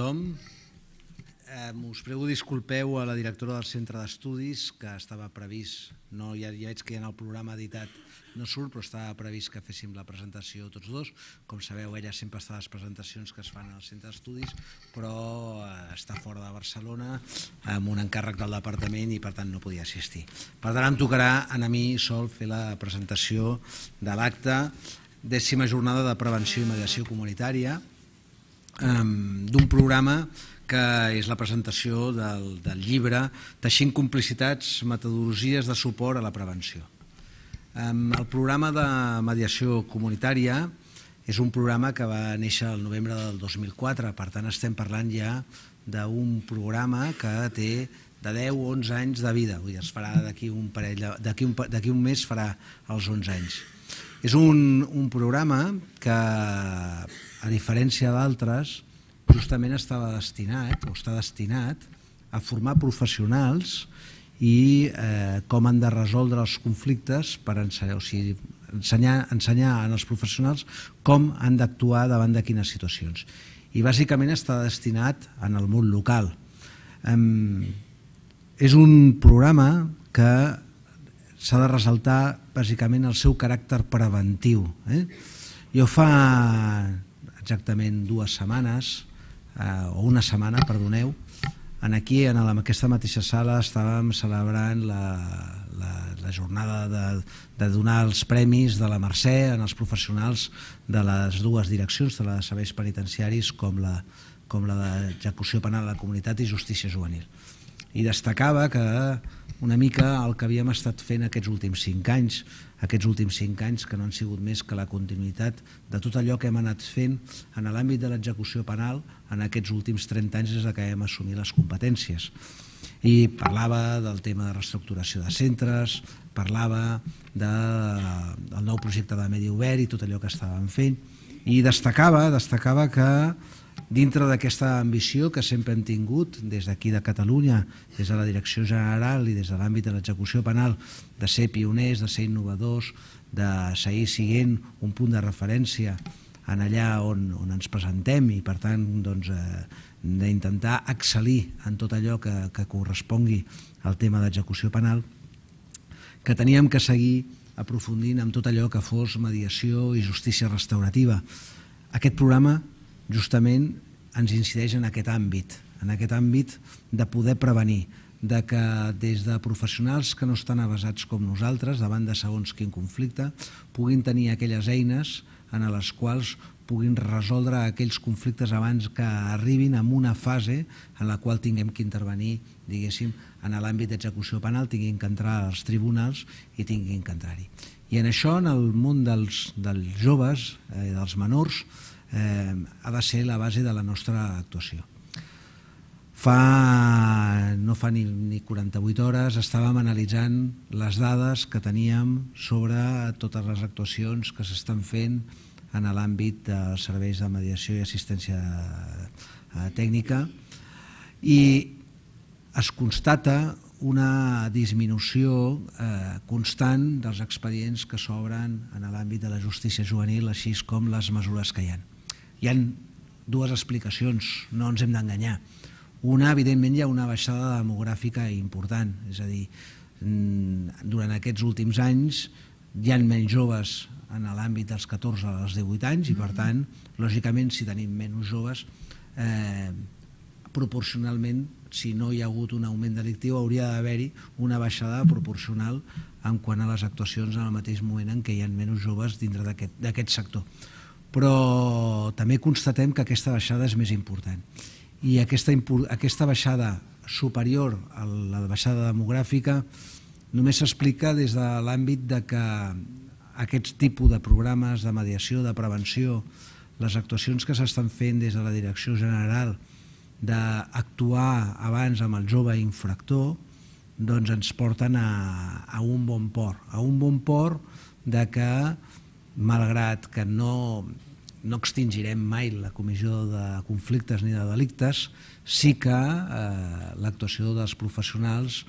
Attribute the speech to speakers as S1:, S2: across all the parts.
S1: tothom. us prego disculpeu a la directora del centre d'estudis que estava previst, no, ja, veig que en el programa editat no surt, però estava previst que féssim la presentació tots dos. Com sabeu, ella sempre està a les presentacions que es fan al centre d'estudis, però eh, està fora de Barcelona amb un encàrrec del departament i per tant no podia assistir. Per tant, em tocarà a mi sol fer la presentació de l'acte dècima jornada de prevenció i mediació comunitària d'un programa que és la presentació del, del llibre Teixint complicitats, metodologies de suport a la prevenció. El programa de mediació comunitària és un programa que va néixer el novembre del 2004, per tant estem parlant ja d'un programa que té de 10 o 11 anys de vida, vull dir, es farà d'aquí un, parell, un, un mes farà els 11 anys. És un, un programa que a diferència d'altres, justament estava destinat o està destinat a formar professionals i eh, com han de resoldre els conflictes per ensenyar, o sigui, ensenyar, ensenyar als professionals com han d'actuar davant de quines situacions. I bàsicament està destinat en el món local. Um, és un programa que s'ha de ressaltar bàsicament el seu caràcter preventiu. Eh? Jo fa exactament dues setmanes, eh, o una setmana, perdoneu, en aquí, en aquesta mateixa sala, estàvem celebrant la, la, la jornada de, de donar els premis de la Mercè en els professionals de les dues direccions, de la de serveis penitenciaris com la, com la d'execució penal de la comunitat i justícia juvenil i destacava que una mica el que havíem estat fent aquests últims cinc anys, aquests últims cinc anys que no han sigut més que la continuïtat de tot allò que hem anat fent en l'àmbit de l'execució penal en aquests últims 30 anys des que hem assumit les competències. I parlava del tema de reestructuració de centres, parlava de, del nou projecte de medi obert i tot allò que estàvem fent, i destacava, destacava que Dintre d'aquesta ambició que sempre hem tingut des d'aquí de Catalunya, des de la Direcció General i des de l'àmbit de l'execució penal, de ser pioners, de ser innovadors, de seguir sent un punt de referència en allà on, on ens presentem i per tant doncs, eh, excel·lir en tot allò que, que correspongui al tema d'execució penal, que teníem que seguir aprofundint en tot allò que fos mediació i justícia restaurativa. Aquest programa justament ens incideix en aquest àmbit, en aquest àmbit de poder prevenir, de que des de professionals que no estan avasats com nosaltres davant de segons quin conflicte puguin tenir aquelles eines en les quals puguin resoldre aquells conflictes abans que arribin a una fase en la qual tinguem que intervenir, diguéssim, en l'àmbit d'execució penal, tinguin que entrar als tribunals i tinguin que entrar-hi. I en això, en el món dels, dels joves i eh, dels menors, eh, ha de ser la base de la nostra actuació. Fa, no fa ni, ni 48 hores estàvem analitzant les dades que teníem sobre totes les actuacions que s'estan fent en l'àmbit dels serveis de mediació i assistència eh, tècnica i es constata una disminució eh, constant dels expedients que s'obren en l'àmbit de la justícia juvenil, així com les mesures que hi han hi ha dues explicacions, no ens hem d'enganyar. Una, evidentment, hi ha una baixada demogràfica important, és a dir, mm, durant aquests últims anys hi han menys joves en l'àmbit dels 14 als 18 anys i, per mm-hmm. tant, lògicament, si tenim menys joves, eh, proporcionalment, si no hi ha hagut un augment delictiu, hauria d'haver-hi una baixada proporcional en quant a les actuacions en el mateix moment en què hi ha menys joves dintre d'aquest sector però també constatem que aquesta baixada és més important. I aquesta, aquesta baixada superior a la baixada demogràfica només s'explica des de l'àmbit de que aquest tipus de programes de mediació, de prevenció, les actuacions que s'estan fent des de la Direcció General d'actuar abans amb el jove infractor, doncs ens porten a, a un bon port, a un bon port de que malgrat que no, no extingirem mai la comissió de conflictes ni de delictes, sí que eh, l'actuació dels professionals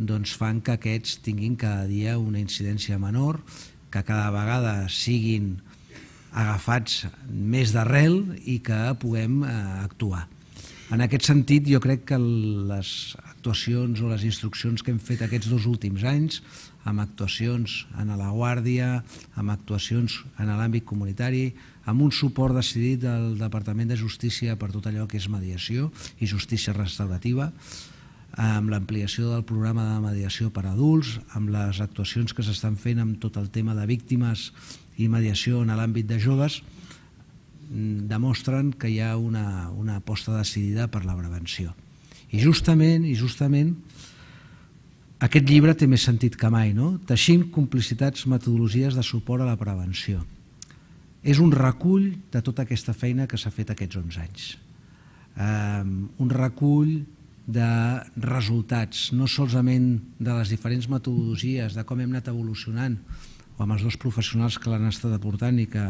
S1: doncs, fan que aquests tinguin cada dia una incidència menor, que cada vegada siguin agafats més d'arrel i que puguem eh, actuar. En aquest sentit, jo crec que les actuacions o les instruccions que hem fet aquests dos últims anys, amb actuacions en la Guàrdia, amb actuacions en l'àmbit comunitari, amb un suport decidit del Departament de Justícia per tot allò que és mediació i justícia restaurativa, amb l'ampliació del programa de mediació per a adults, amb les actuacions que s'estan fent amb tot el tema de víctimes i mediació en l'àmbit de joves, mm, demostren que hi ha una, una aposta decidida per la prevenció. I justament, i justament aquest llibre té més sentit que mai, no? Teixim complicitats, metodologies de suport a la prevenció. És un recull de tota aquesta feina que s'ha fet aquests 11 anys. Um, un recull de resultats, no solament de les diferents metodologies, de com hem anat evolucionant, o amb els dos professionals que l'han estat aportant i que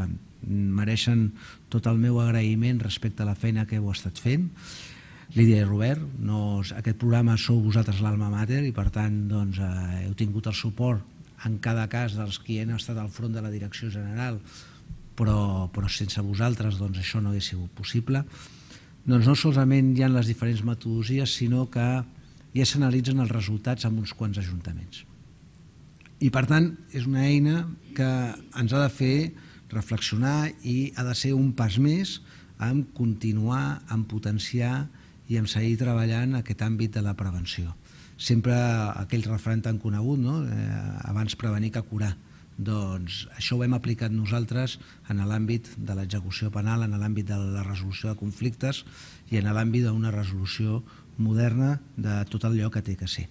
S1: mereixen tot el meu agraïment respecte a la feina que heu estat fent, Lídia i Robert, no, aquest programa sou vosaltres l'alma mater i per tant doncs, eh, heu tingut el suport en cada cas dels qui han estat al front de la direcció general, però, però sense vosaltres doncs, això no hauria sigut possible. Doncs no solament hi ha les diferents metodologies, sinó que ja s'analitzen els resultats amb uns quants ajuntaments. I per tant, és una eina que ens ha de fer reflexionar i ha de ser un pas més en continuar, en potenciar i en seguir treballant aquest àmbit de la prevenció. Sempre aquell referent tan conegut, no? eh, abans prevenir que curar. Doncs això ho hem aplicat nosaltres en l'àmbit de l'execució penal, en l'àmbit de la resolució de conflictes i en l'àmbit d'una resolució moderna de tot allò que té que ser.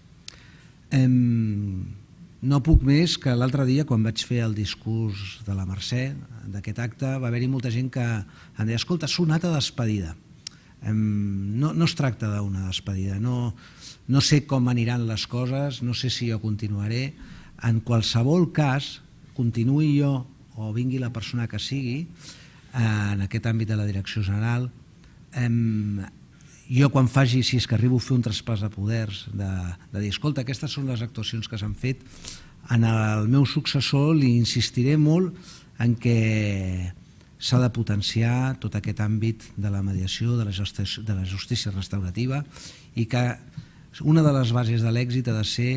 S1: Em... No puc més que l'altre dia, quan vaig fer el discurs de la Mercè, d'aquest acte, va haver-hi molta gent que em deia, escolta, sonata despedida. Em no, no es tracta d'una despedida, no, no sé com aniran les coses, no sé si jo continuaré. En qualsevol cas, continuï jo o vingui la persona que sigui, en aquest àmbit de la direcció general, em, jo quan faci, si és que arribo a fer un traspàs de poders, de, de dir, escolta, aquestes són les actuacions que s'han fet, en el meu successor li insistiré molt en que s'ha de potenciar tot aquest àmbit de la mediació, de la, justícia, de la justícia restaurativa i que una de les bases de l'èxit ha de ser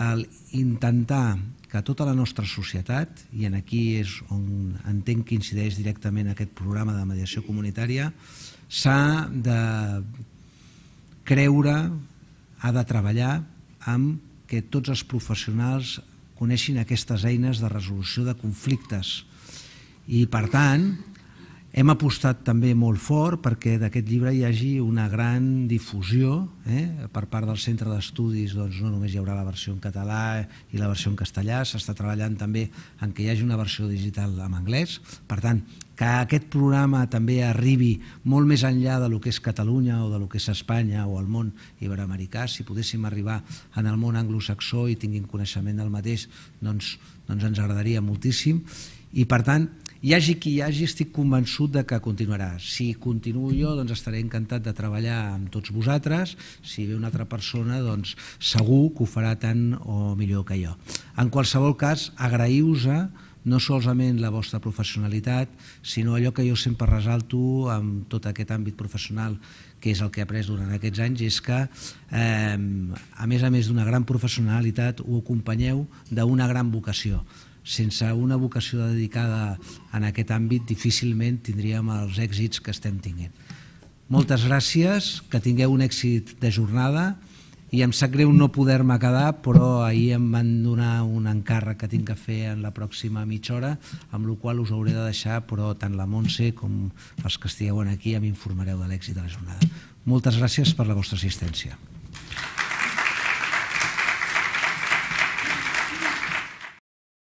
S1: el intentar que tota la nostra societat, i en aquí és on entenc que incideix directament aquest programa de mediació comunitària, s'ha de creure, ha de treballar amb que tots els professionals coneixin aquestes eines de resolució de conflictes, i per tant, hem apostat també molt fort perquè d'aquest llibre hi hagi una gran difusió eh? per part del centre d'estudis doncs no només hi haurà la versió en català i la versió en castellà, s'està treballant també en que hi hagi una versió digital en anglès, per tant que aquest programa també arribi molt més enllà de lo que és Catalunya o de lo que és Espanya o el món iberoamericà, si poguéssim arribar en el món anglosaxó i tinguin coneixement del mateix, doncs, doncs ens agradaria moltíssim i per tant, hi hagi qui hi hagi, estic convençut de que continuarà. Si continuo jo, doncs estaré encantat de treballar amb tots vosaltres. Si ve una altra persona, doncs segur que ho farà tant o millor que jo. En qualsevol cas, agraïu-vos eh, no solament la vostra professionalitat, sinó allò que jo sempre resalto amb tot aquest àmbit professional, que és el que he après durant aquests anys, és que, eh, a més a més d'una gran professionalitat, ho acompanyeu d'una gran vocació sense una vocació dedicada en aquest àmbit difícilment tindríem els èxits que estem tinguent. Moltes gràcies, que tingueu un èxit de jornada i em sap greu no poder-me quedar, però ahir em van donar un encàrrec que tinc que fer en la pròxima mitja hora, amb la qual us hauré de deixar, però tant la Montse com els que estigueu aquí ja m'informareu de l'èxit de la jornada. Moltes gràcies per la vostra assistència.